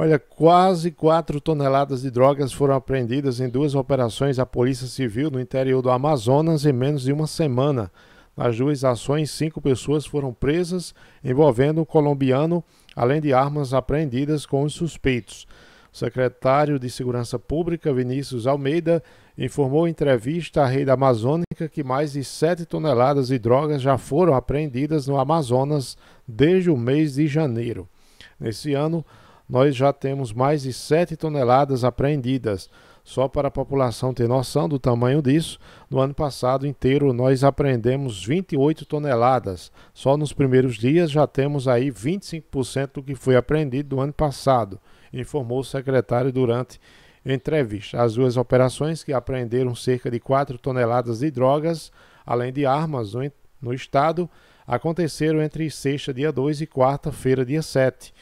Olha, quase 4 toneladas de drogas foram apreendidas em duas operações da Polícia Civil no interior do Amazonas em menos de uma semana. Nas duas ações, cinco pessoas foram presas, envolvendo um colombiano, além de armas apreendidas com os suspeitos. O secretário de Segurança Pública, Vinícius Almeida, informou em entrevista à Rede Amazônica que mais de 7 toneladas de drogas já foram apreendidas no Amazonas desde o mês de janeiro. Nesse ano, nós já temos mais de 7 toneladas apreendidas. Só para a população ter noção do tamanho disso, no ano passado inteiro nós apreendemos 28 toneladas. Só nos primeiros dias já temos aí 25% do que foi apreendido do ano passado, informou o secretário durante entrevista. As duas operações que apreenderam cerca de 4 toneladas de drogas, além de armas no, no estado, aconteceram entre sexta, dia 2 e quarta-feira, dia 7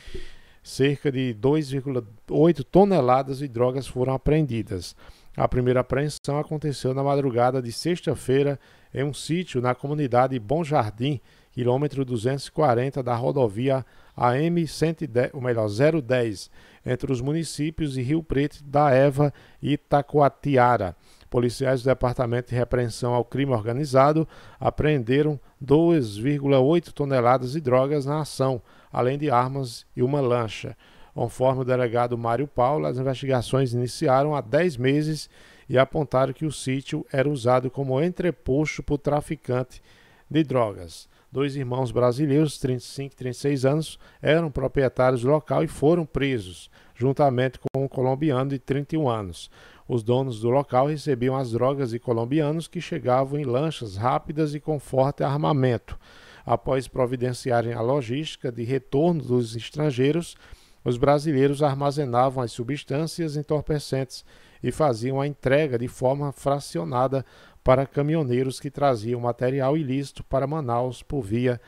cerca de 2,8 toneladas de drogas foram apreendidas. A primeira apreensão aconteceu na madrugada de sexta-feira em um sítio na comunidade Bom Jardim, quilômetro 240 da rodovia AM 110, ou melhor, 010, entre os municípios de Rio Preto da Eva e Itacoatiara. Policiais do Departamento de Repreensão ao Crime Organizado apreenderam 2,8 toneladas de drogas na ação, além de armas e uma lancha. Conforme o delegado Mário Paulo, as investigações iniciaram há 10 meses e apontaram que o sítio era usado como entreposto por traficante de drogas. Dois irmãos brasileiros, 35 e 36 anos, eram proprietários do local e foram presos, juntamente com um colombiano de 31 anos. Os donos do local recebiam as drogas de colombianos que chegavam em lanchas rápidas e com forte armamento após providenciarem a logística de retorno dos estrangeiros, os brasileiros armazenavam as substâncias entorpecentes e faziam a entrega de forma fracionada para caminhoneiros que traziam material ilícito para Manaus por via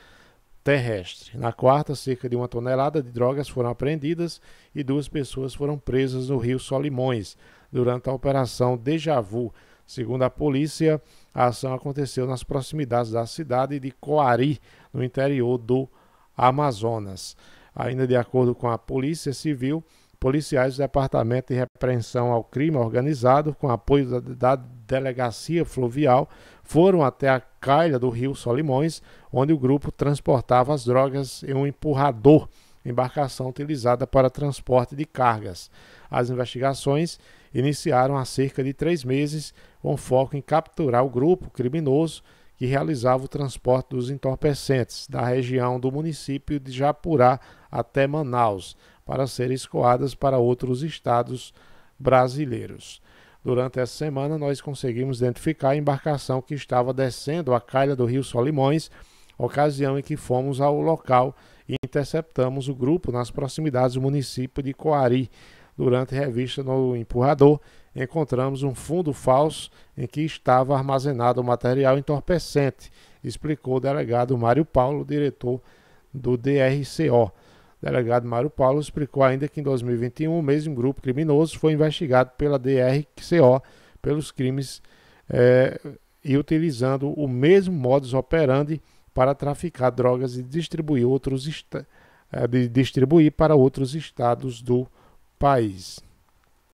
terrestre. Na quarta, cerca de uma tonelada de drogas foram apreendidas e duas pessoas foram presas no rio Solimões durante a Operação Deja Vu, Segundo a polícia, a ação aconteceu nas proximidades da cidade de Coari, no interior do Amazonas. Ainda de acordo com a Polícia Civil, policiais do Departamento de Repreensão ao Crime Organizado, com apoio da, da Delegacia Fluvial, foram até a caia do rio Solimões, onde o grupo transportava as drogas em um empurrador, embarcação utilizada para transporte de cargas. As investigações iniciaram há cerca de três meses, com foco em capturar o grupo criminoso que realizava o transporte dos entorpecentes da região do município de Japurá até Manaus, para serem escoadas para outros estados brasileiros. Durante essa semana, nós conseguimos identificar a embarcação que estava descendo a calha do rio Solimões, ocasião em que fomos ao local e interceptamos o grupo nas proximidades do município de Coari, Durante a revista no empurrador, encontramos um fundo falso em que estava armazenado o material entorpecente, explicou o delegado Mário Paulo, diretor do DRCO. O delegado Mário Paulo explicou ainda que em 2021 o mesmo grupo criminoso foi investigado pela DRCO pelos crimes eh, e utilizando o mesmo modus operandi para traficar drogas e distribuir outros eh, distribuir para outros estados do país.